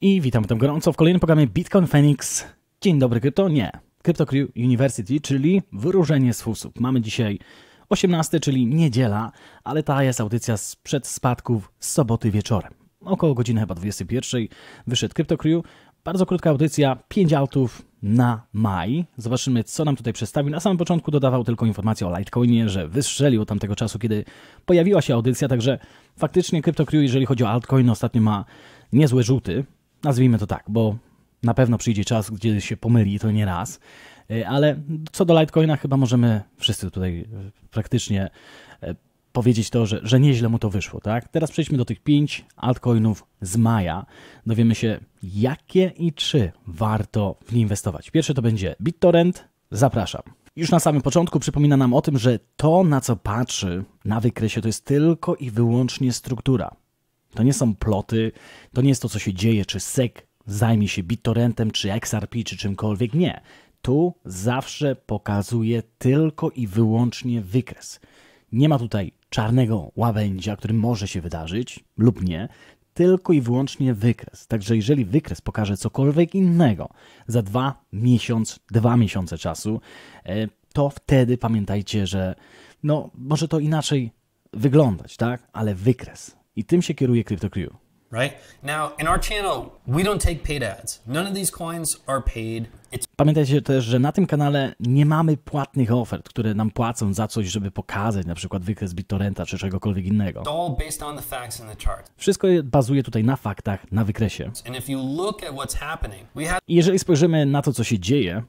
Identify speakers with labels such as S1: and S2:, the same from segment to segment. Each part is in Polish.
S1: I witam tam gorąco w kolejnym programie Bitcoin Phoenix. Dzień dobry, krypto? Nie. Crypto University, czyli wyróżnienie z fusów. Mamy dzisiaj 18, czyli niedziela, ale ta jest audycja sprzed spadków z soboty wieczorem. Około godziny chyba 21 wyszedł Crypto Crew. Bardzo krótka audycja, 5 altów na maj. Zobaczymy, co nam tutaj przedstawił. Na samym początku dodawał tylko informację o Litecoinie, że wystrzelił od tamtego czasu, kiedy pojawiła się audycja, także faktycznie Crypto Crew, jeżeli chodzi o altcoin, ostatnio ma niezłe rzuty. Nazwijmy to tak, bo na pewno przyjdzie czas, gdzie się pomyli, to nie raz. E, ale co do Litecoina, chyba możemy wszyscy tutaj e, praktycznie e, powiedzieć to, że, że nieźle mu to wyszło. Tak? Teraz przejdźmy do tych pięć altcoinów z maja. Dowiemy się, jakie i czy warto w nie inwestować. Pierwsze to będzie BitTorrent. Zapraszam. Już na samym początku przypomina nam o tym, że to, na co patrzy na wykresie, to jest tylko i wyłącznie struktura. To nie są ploty, to nie jest to, co się dzieje, czy SEC zajmie się BitTorrentem, czy XRP, czy czymkolwiek. Nie. Tu zawsze pokazuje tylko i wyłącznie wykres. Nie ma tutaj czarnego łabędzia, który może się wydarzyć lub nie, tylko i wyłącznie wykres. Także jeżeli wykres pokaże cokolwiek innego za dwa miesiące, dwa miesiące czasu, e, to wtedy pamiętajcie, że no, może to inaczej wyglądać, tak? Ale wykres I tym się kieruje CryptoCrew.
S2: Right? Now, in our channel, we don't take paid ads. None of these coins are paid
S1: Pamiętajcie też, że na tym kanale nie mamy płatnych ofert, które nam płacą za coś, żeby pokazać na przykład wykres BitTorrenta czy czegokolwiek innego. Wszystko bazuje tutaj na faktach, na wykresie. I jeżeli spojrzymy na to, co się dzieje,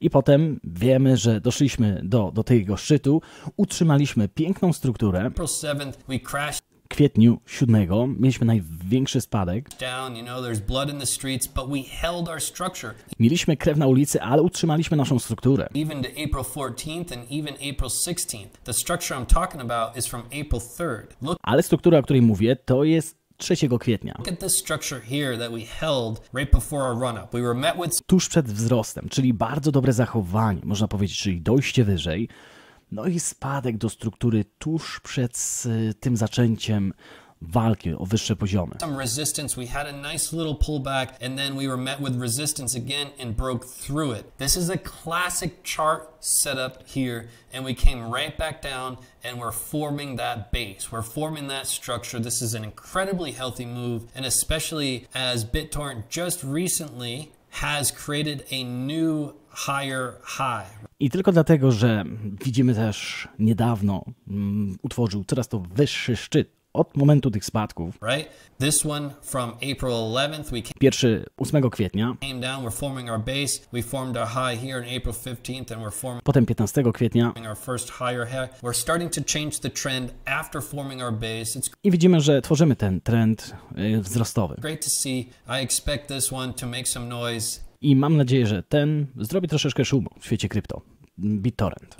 S1: i potem wiemy, że doszliśmy do, do tego szczytu, utrzymaliśmy piękną strukturę. April
S2: 7 w
S1: kwietniu 7 mieliśmy największy spadek. Mieliśmy krew na ulicy, ale utrzymaliśmy naszą strukturę. Ale struktura, o której mówię, to jest 3 kwietnia. Tuż przed wzrostem, czyli bardzo dobre zachowanie, można powiedzieć, czyli dojście wyżej. no i spadek do struktury tuż przed tym zaczęciem walki o wyższe poziomy.
S2: Some resistance, we had a nice little pullback and then we were met with resistance again and broke through it. This is a classic chart setup here and we came right back down and we're forming that base. We're forming that structure. This is an incredibly healthy move and especially as BitTorrent just recently has created a new higher high,
S1: I tylko dlatego, że widzimy też niedawno mm, utworzył coraz to wyższy szczyt od momentu tych spadków. Pierwszy 8 kwietnia. Potem 15 kwietnia. I widzimy, że tworzymy ten trend wzrostowy. I mam nadzieję, że ten zrobi troszeczkę szumu w świecie krypto. BitTorrent.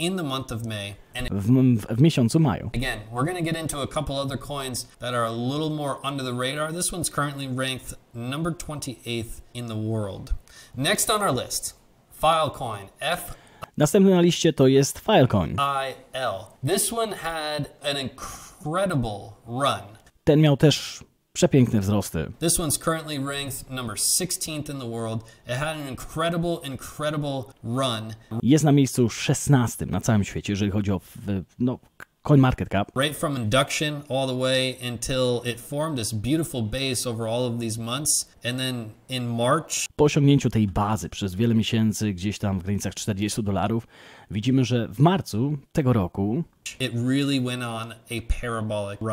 S1: W, w, w, miesiącu maju.
S2: Again, we're going to get into a couple other coins that are a little more under the radar. This one's currently ranked number 28th in the world. Next on our list, Filecoin F
S1: Następny na liście to jest Filecoin. I
S2: L. This one had an incredible run.
S1: Ten miał też przepiękne wzrosty.
S2: This one's currently ranked number 16th in the world. It had an incredible, incredible run.
S1: Jest na miejscu 16 na całym świecie, jeżeli chodzi o no, coin market cap.
S2: Right from induction all the way until it formed this beautiful base over all of these months and then
S1: in March. Po osiągnięciu tej bazy przez wiele miesięcy, gdzieś tam w granicach 40 dolarów, widzimy, że w marcu tego roku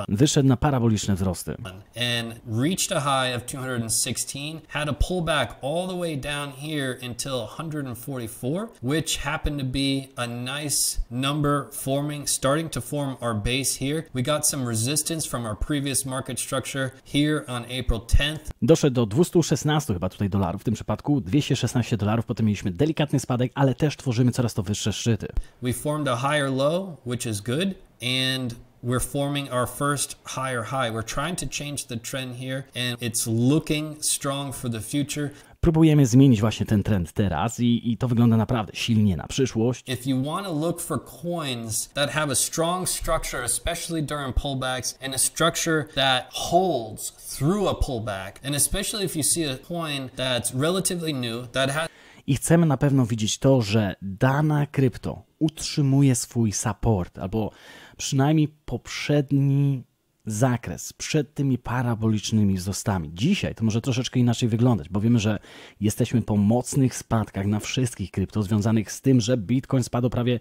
S1: Wyszedł na paraboliczne wzrosty.
S2: And reached a high of 216, had a pullback all the way down here until 144, which happened to be a nice number forming, starting to form our base here. We got some resistance from our previous market structure here on April 10th.
S1: Doszedł do 216 chyba tutaj dolarów, w tym przypadku 216 dolarów, potem mieliśmy delikatny spadek, ale też tworzymy coraz to wyższe szczyty.
S2: We formed a higher low, which is good, and we're forming our first higher high. We're trying to change the trend here and it's looking strong for the future.
S1: Próbujemy zmienić właśnie ten trend teraz i, i to wygląda naprawdę silnie na przyszłość.
S2: If you want to look for coins that have a strong structure, especially during pullbacks, and a structure that holds through a pullback, and especially if you see a coin that's relatively new, that has
S1: i chcemy na pewno widzieć to, że dana krypto utrzymuje swój support albo przynajmniej poprzedni zakres przed tymi parabolicznymi wzrostami. Dzisiaj to może troszeczkę inaczej wyglądać, bo wiemy, że jesteśmy po mocnych spadkach na wszystkich krypto związanych z tym, że Bitcoin spadł prawie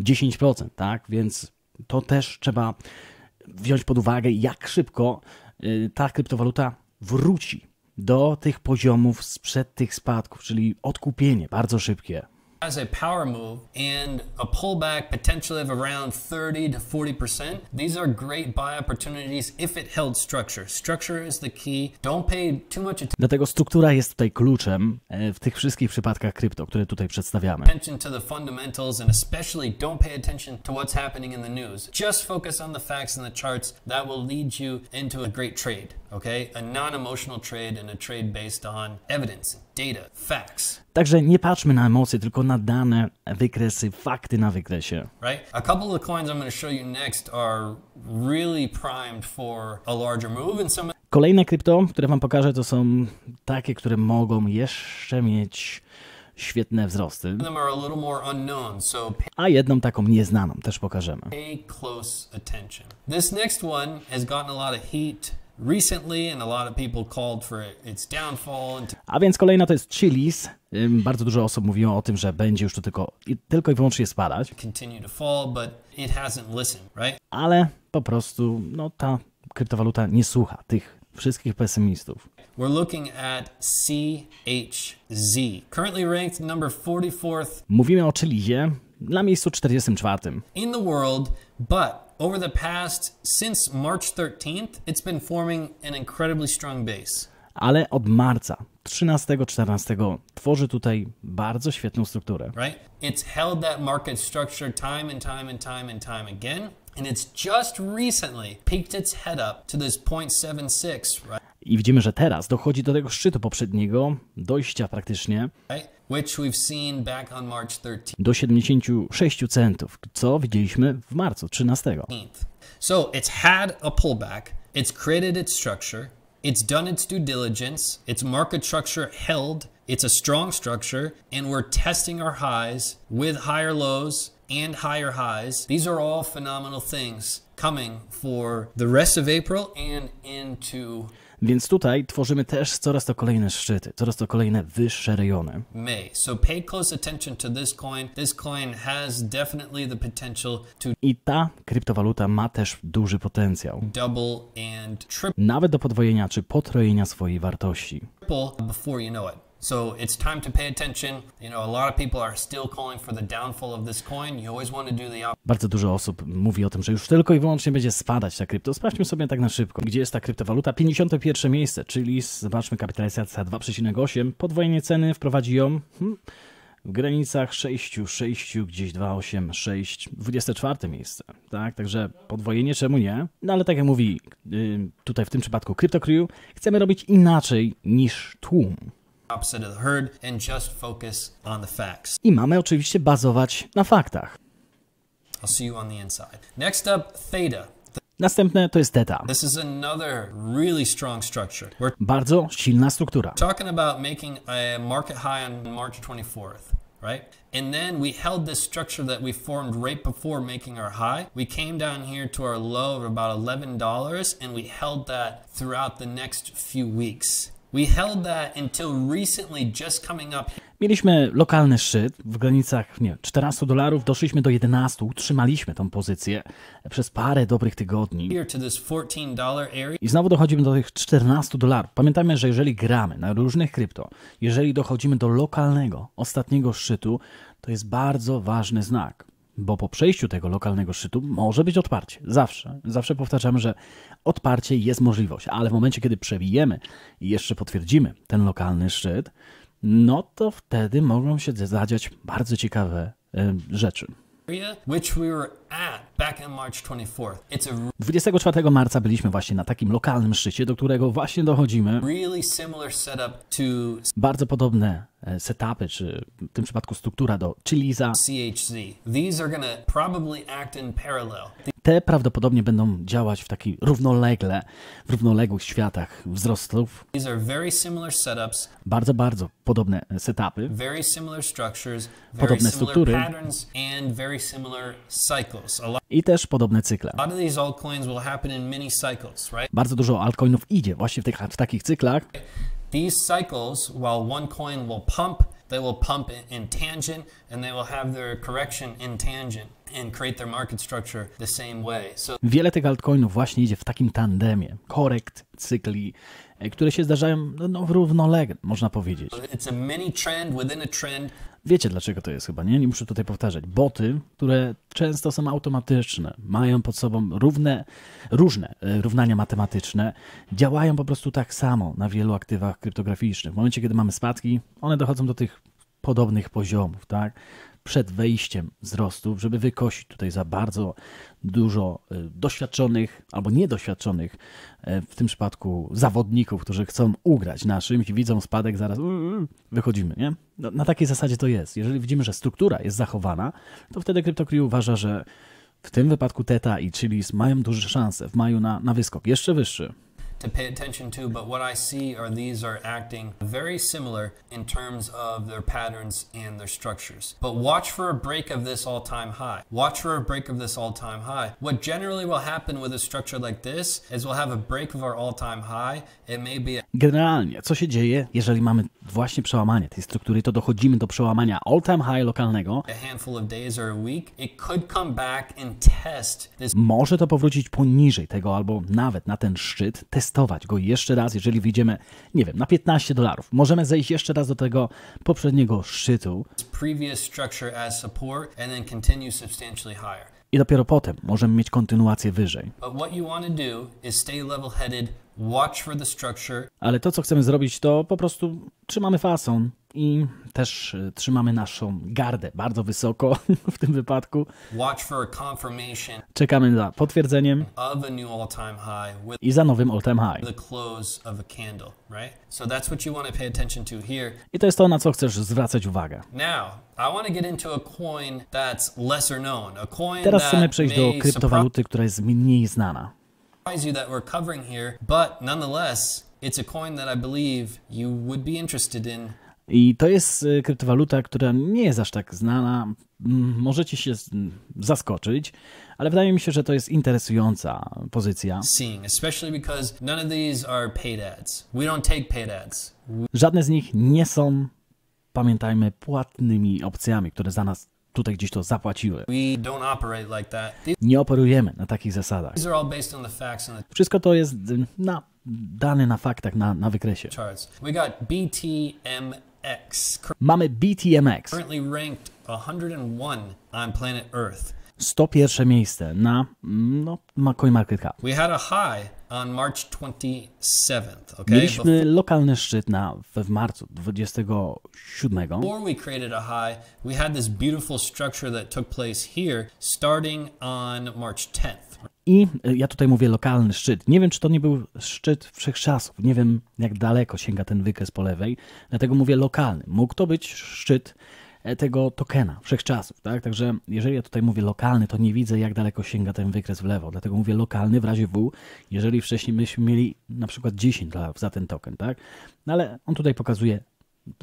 S1: 10%, tak? Więc to też trzeba wziąć pod uwagę, jak szybko y, ta kryptowaluta wróci do tych poziomów sprzed tych spadków, czyli odkupienie bardzo szybkie.
S2: as a power move and a pullback potentially of around 30 to 40%. These are great buy opportunities if it held structure. Structure is the key. Don't pay too much attention.
S1: Dlatego struktura jest tutaj kluczem w tych wszystkich przypadkach krypto, które tutaj przedstawiamy.
S2: Attention to the fundamentals and especially don't pay attention to what's happening in the news. Just focus on the facts and the charts that will lead you into a great trade, okay? A non-emotional trade and a trade based on evidence.
S1: Także nie patrzmy na emocje, tylko na dane, wykresy, fakty na wykresie.
S2: Right? A couple of coins I'm going to show you next are really primed for a larger move some
S1: Kolejne krypto, które wam pokażę, to są takie, które mogą jeszcze mieć świetne wzrosty. A jedną taką nieznaną też pokażemy.
S2: Pay close attention. This next one has gotten a lot of heat
S1: a więc kolejna to jest Chili's. Bardzo dużo osób mówiło o tym, że będzie już to tylko, tylko i wyłącznie spadać. Ale po prostu no, ta kryptowaluta nie słucha tych wszystkich pesymistów.
S2: We're looking at CHZ, currently ranked number 44th.
S1: Mówimy o Chilizie na miejscu 44.
S2: In the world, but Over the past, since March 13th, it's been forming an incredibly strong base.
S1: Ale od marca 13-14 tworzy tutaj bardzo świetną strukturę.
S2: Right? It's held that market structure time and time and time and time again. And it's just recently peaked its head up to this 0.76,
S1: right? I widzimy, że teraz dochodzi do tego szczytu poprzedniego, dojścia praktycznie. Right? do 76 centów, co widzieliśmy w marcu 13.
S2: So it's had a pullback, it's created its structure, it's done its due diligence, its market structure held, it's a strong structure, and we're testing our highs with higher lows and higher highs. These are all phenomenal things coming for
S1: the rest of April
S2: and into
S1: Więc tutaj tworzymy też coraz to kolejne szczyty, coraz to kolejne wyższe rejony.
S2: May. So pay close attention to this coin. This coin has definitely the potential
S1: to I ta kryptowaluta ma też duży potencjał.
S2: Double and
S1: Nawet do podwojenia czy potrojenia swojej wartości.
S2: Before you know it. So it's time to pay attention. You know, a lot of people are still calling for the downfall of this coin. You always want to do the
S1: Bardzo dużo osób mówi o tym, że już tylko i wyłącznie będzie spadać ta krypto. Sprawdźmy sobie tak na szybko. Gdzie jest ta kryptowaluta? 51 miejsce, czyli zobaczmy kapitalizacja 2,8, podwojenie ceny wprowadzi ją hmm, w granicach 6, 6, gdzieś 2, 8, 6, 24 miejsce, tak? Także podwojenie czemu nie? No ale tak jak mówi y, tutaj w tym przypadku CryptoCrew, chcemy robić inaczej niż tłum.
S2: opposite of the herd and just focus on the facts.
S1: I mamy oczywiście bazować na faktach.
S2: I'll see you on the inside. Next up, theta.
S1: Następne to jest theta. This is
S2: another really strong structure.
S1: We're Bardzo silna struktura.
S2: Talking about making a market high on March 24th. right? And then we held this structure that we formed right before making our high. We came down here to our low of about $11 and we held that throughout the next few weeks.
S1: Mieliśmy lokalny szczyt w granicach nie, 14 dolarów, doszliśmy do 11, utrzymaliśmy tą pozycję przez parę dobrych tygodni. I znowu dochodzimy do tych 14 dolarów. Pamiętajmy, że jeżeli gramy na różnych krypto, jeżeli dochodzimy do lokalnego, ostatniego szczytu, to jest bardzo ważny znak bo po przejściu tego lokalnego szczytu może być odparcie. Zawsze, zawsze powtarzam, że odparcie jest możliwość, ale w momencie, kiedy przebijemy i jeszcze potwierdzimy ten lokalny szczyt, no to wtedy mogą się zadziać bardzo ciekawe e, rzeczy.
S2: Which we were
S1: 24 ah, marca byliśmy właśnie na takim lokalnym szczycie, do którego właśnie dochodzimy. Bardzo podobne e, setupy, czy w tym przypadku struktura do Chiliza. Te prawdopodobnie będą działać w taki równolegle, w równoległych światach wzrostów. Bardzo, bardzo podobne e, setupy,
S2: podobne struktury and very similar cycle.
S1: I też podobne cykle. Bardzo dużo altcoinów idzie właśnie w, tych, w takich cyklach.
S2: These cycles, while one coin will pump, they will pump in tangent and they will have their correction in tangent. And create their market structure the same way. So... Wiele
S1: tych altcoinów właśnie idzie w takim tandemie. Korekt, cykli E, które się zdarzają no, no równolegle, można powiedzieć. Wiecie dlaczego to jest chyba, nie? Nie muszę tutaj powtarzać. Boty, które często są automatyczne, mają pod sobą równe, różne e, równania matematyczne, działają po prostu tak samo na wielu aktywach kryptograficznych. W momencie, kiedy mamy spadki, one dochodzą do tych podobnych poziomów, tak? przed wejściem wzrostu, żeby wykosić tutaj za bardzo dużo y, doświadczonych albo niedoświadczonych y, w tym przypadku zawodników, którzy chcą ugrać naszym i widzą spadek, zaraz wychodzimy. Nie? No, na takiej zasadzie to jest. Jeżeli widzimy, że struktura jest zachowana, to wtedy CryptoCrew uważa, że w tym wypadku Teta i Chilis mają duże szanse w maju na, na wyskok jeszcze wyższy.
S2: to pay attention to, but what I see are these are acting very similar in terms of their patterns and their structures. But watch for a break of this all-time high. Watch for a break of this all-time high. What generally will happen with a structure like this is we'll have a break of our all-time high. It may be
S1: Generalnie, co się dzieje, jeżeli mamy właśnie przełamanie tej struktury, to dochodzimy do przełamania all-time high lokalnego.
S2: A handful of days or a week, it could come back and test this. Może
S1: to powrócić poniżej tego albo nawet na ten szczyt. Test przetestować go jeszcze raz, jeżeli wyjdziemy, nie wiem, na 15 dolarów. Możemy zejść jeszcze raz do tego poprzedniego szczytu. I dopiero potem możemy mieć kontynuację wyżej. Ale to, co chcemy zrobić, to po prostu trzymamy fason, i też e, trzymamy naszą gardę bardzo wysoko w tym wypadku. Czekamy za potwierdzeniem
S2: i za nowym all-time high.
S1: I to jest to, na co chcesz zwracać uwagę.
S2: Teraz chcemy przejść do kryptowaluty,
S1: która jest mniej znana.
S2: It's a coin that I believe you would be interested in
S1: i to jest y, kryptowaluta, która nie jest aż tak znana. Możecie się zaskoczyć, ale wydaje mi się, że to jest interesująca pozycja. Żadne z nich nie są, pamiętajmy, płatnymi opcjami, które za nas tutaj gdzieś to zapłaciły. Nie operujemy na takich zasadach. Wszystko to jest y, na, dane na faktach, na, na wykresie.
S2: BTMA. BTMX.
S1: Mamy BTMX.
S2: Currently ranked 101 on planet Earth.
S1: 101 miejsce na mm, no, CoinMarket Cap.
S2: We had a high on March 27th, okay? Mieliśmy
S1: lokalny szczyt na, w, w marcu 27. Before
S2: we created a high, we had this beautiful structure that took place here starting on March 10th.
S1: I e, ja tutaj mówię lokalny szczyt. Nie wiem, czy to nie był szczyt wszechczasów. Nie wiem, jak daleko sięga ten wykres po lewej, dlatego mówię lokalny. Mógł to być szczyt e, tego tokena wszechczasów, tak? Także jeżeli ja tutaj mówię lokalny, to nie widzę, jak daleko sięga ten wykres w lewo. Dlatego mówię lokalny w razie W, jeżeli wcześniej myśmy mieli na przykład 10 dolarów za ten token, tak? No ale on tutaj pokazuje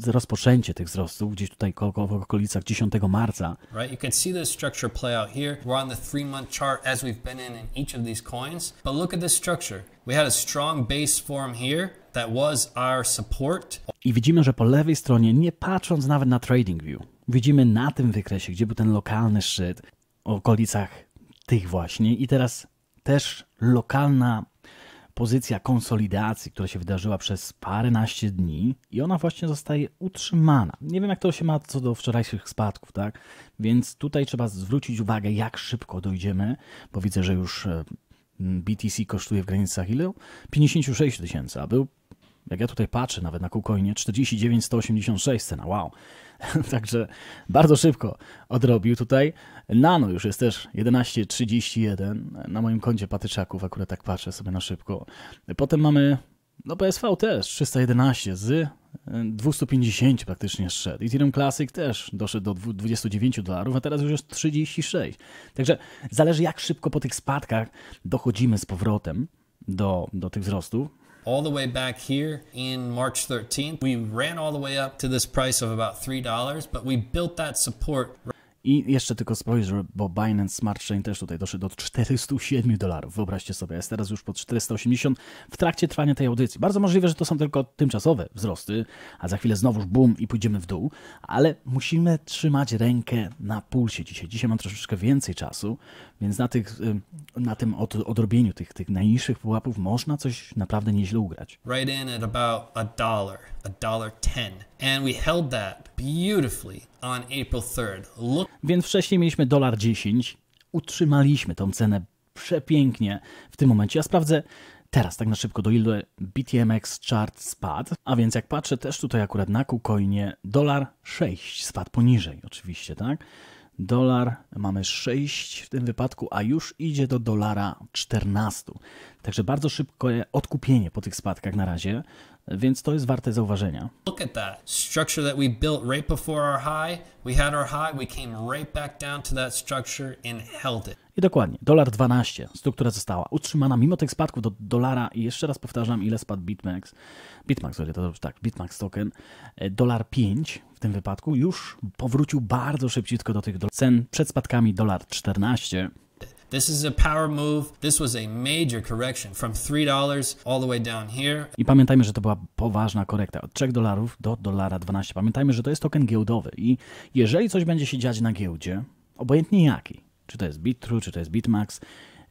S1: rozpoczęcie tych wzrostów, gdzieś tutaj w okolicach 10 marca.
S2: Right, you can see this structure play out here. We're on the three-month chart as we've been in in each of these coins. But look at this structure. We had a strong base form here that was our support.
S1: I widzimy, że po lewej stronie, nie patrząc nawet na trading view, widzimy na tym wykresie, gdzie był ten lokalny szczyt, w okolicach tych właśnie i teraz też lokalna pozycja konsolidacji, która się wydarzyła przez paręnaście dni i ona właśnie zostaje utrzymana. Nie wiem, jak to się ma co do wczorajszych spadków, tak? Więc tutaj trzeba zwrócić uwagę, jak szybko dojdziemy, bo widzę, że już e, BTC kosztuje w granicach ilu? 56 tysięcy, a był jak ja tutaj patrzę nawet na kukojnie 4,9186 cena, wow. Także bardzo szybko odrobił tutaj. Nano już jest też 11,31 na moim koncie patyczaków, akurat tak patrzę sobie na szybko. Potem mamy no PSV też 311 z 250 y, praktycznie szedł. Ethereum Classic też doszedł do 29 dolarów, a teraz już jest 36. Także zależy jak szybko po tych spadkach dochodzimy z powrotem do, do tych wzrostów.
S2: all the way back here in March 13th. We ran all the way up to this price of about $3, but we built that support. Right
S1: I jeszcze tylko spojrzę, bo Binance Smart Chain też tutaj doszedł do 407 dolarów. Wyobraźcie sobie, jest teraz już po 480 w trakcie trwania tej audycji. Bardzo możliwe, że to są tylko tymczasowe wzrosty, a za chwilę znowuż boom i pójdziemy w dół, ale musimy trzymać rękę na pulsie dzisiaj. Dzisiaj mam troszeczkę więcej czasu, więc na, tych, na tym od, odrobieniu tych, tych najniższych pułapów można coś naprawdę nieźle ugrać.
S2: Right in at about a dollar.
S1: Więc wcześniej mieliśmy dolar 10. Utrzymaliśmy tą cenę przepięknie w tym momencie. Ja sprawdzę teraz tak na szybko do ile BTMX chart spadł. A więc jak patrzę też tutaj akurat na KuCoinie dolar 6 spadł poniżej oczywiście, tak? Dolar mamy 6 w tym wypadku, a już idzie do dolara 14. Także bardzo szybkie odkupienie po tych spadkach na razie. Więc to jest warte zauważenia.
S2: Look at that structure that we built right before our high. We had our high, we came right back down to that structure and held it.
S1: I dokładnie, dolar 12, struktura została utrzymana mimo tych spadków do dolara i jeszcze raz powtarzam, ile spadł Bitmax. BitMEX, sorry, to tak, Bitmax token, e, dolar 5 w tym wypadku już powrócił bardzo szybciutko do tych cen przed spadkami dolar 14.
S2: This is a power move. This was a major correction from $3 all the way down here.
S1: I pamiętajmy, że to była poważna korekta od 3 dolarów do dolara 12. Pamiętajmy, że to jest token giełdowy i jeżeli coś będzie się dziać na giełdzie, obojętnie jaki, czy to jest BitTrue, czy to jest BitMax,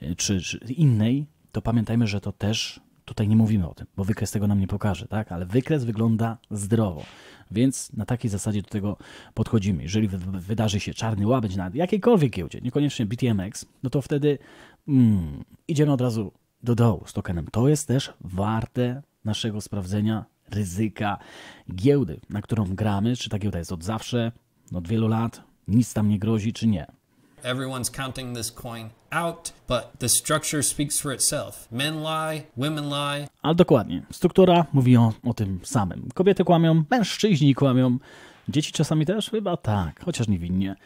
S1: y, czy, czy innej, to pamiętajmy, że to też tutaj nie mówimy o tym, bo wykres tego nam nie pokaże, tak? Ale wykres wygląda zdrowo. Więc na takiej zasadzie do tego podchodzimy. Jeżeli wydarzy się czarny łabędź na jakiejkolwiek giełdzie, niekoniecznie BTMX, no to wtedy mm, idziemy od razu do dołu z tokenem. To jest też warte naszego sprawdzenia ryzyka giełdy, na którą gramy, czy ta giełda jest od zawsze, od wielu lat, nic tam nie grozi, czy nie.
S2: Everyone's counting this coin out, but the structure speaks for itself. Men lie, women lie.
S1: Ale dokładnie. Struktura mówi o, o tym samym. Kobiety kłamią, mężczyźni kłamią, dzieci czasami też? Chyba tak, chociaż niewinnie.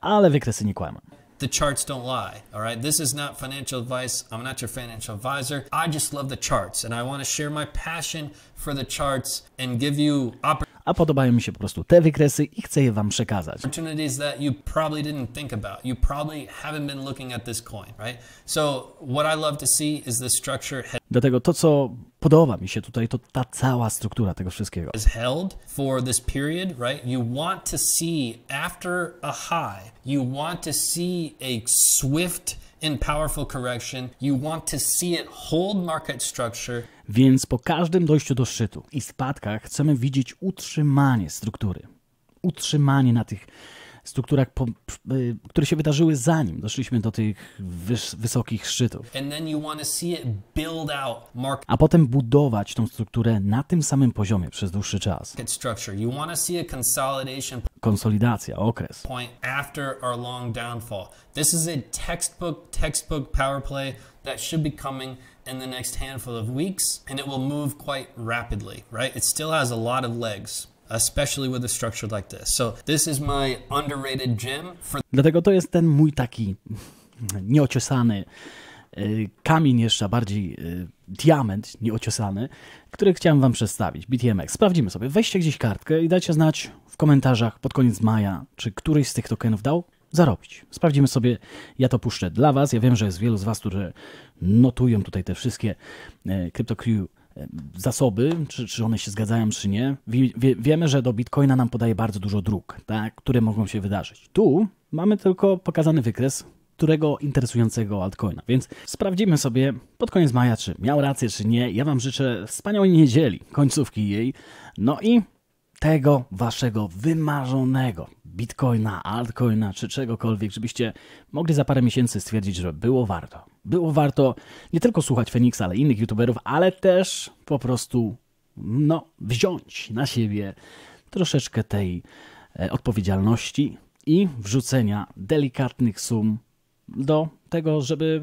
S1: Ale wykresy nie kłamią.
S2: the charts don't lie. All right. This is not financial advice. I'm not your financial advisor. I just love the charts and I want to share my passion for the charts and give you opportunities.
S1: a podobają mi się po prostu te wykresy i chcę je Wam przekazać.
S2: Opportunities that you probably didn't think about. You probably haven't been looking at this coin, right? So what I love to see is the structure.
S1: Dlatego to, co podoba mi się tutaj, to ta cała struktura tego wszystkiego. Is
S2: held for this period, right? You want to see after a high, you want to see a swift and powerful correction. You want to see it hold market structure.
S1: Więc po każdym dojściu do szczytu i spadkach chcemy widzieć utrzymanie struktury. Utrzymanie na tych strukturach, po, y, które się wydarzyły zanim doszliśmy do tych wys wysokich szczytów. A potem budować tą strukturę na tym samym poziomie przez dłuższy czas. Konsolidacja, okres.
S2: This is a textbook, textbook power play that should be coming in the next handful of weeks and it will move quite rapidly, right? It still has a lot of legs. Especially with a structure like this. So this is my underrated for...
S1: Dlatego to jest ten mój taki nieociosany e, kamień jeszcze bardziej e, diament nieociosany, który chciałem wam przedstawić. BTMX. Sprawdzimy sobie. Weźcie gdzieś kartkę i dajcie znać w komentarzach pod koniec maja, czy któryś z tych tokenów dał zarobić. Sprawdzimy sobie, ja to puszczę dla Was. Ja wiem, że jest wielu z Was, którzy notują tutaj te wszystkie e, Crypto e, zasoby, czy, czy one się zgadzają, czy nie. wie, wiemy, że do Bitcoina nam podaje bardzo dużo dróg, tak, które mogą się wydarzyć. Tu mamy tylko pokazany wykres, którego interesującego altcoina. Więc sprawdzimy sobie pod koniec maja, czy miał rację, czy nie. Ja Wam życzę wspaniałej niedzieli, końcówki jej. No i tego waszego wymarzonego bitcoina, altcoina czy czegokolwiek, żebyście mogli za parę miesięcy stwierdzić, że było warto. Było warto nie tylko słuchać Feniksa, ale innych youtuberów, ale też po prostu no, wziąć na siebie troszeczkę tej e, odpowiedzialności i wrzucenia delikatnych sum do tego, żeby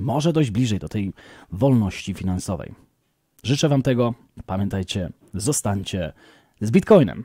S1: może dojść bliżej do tej wolności finansowej. Życzę Wam tego. Pamiętajcie, zostańcie z Bitcoinem.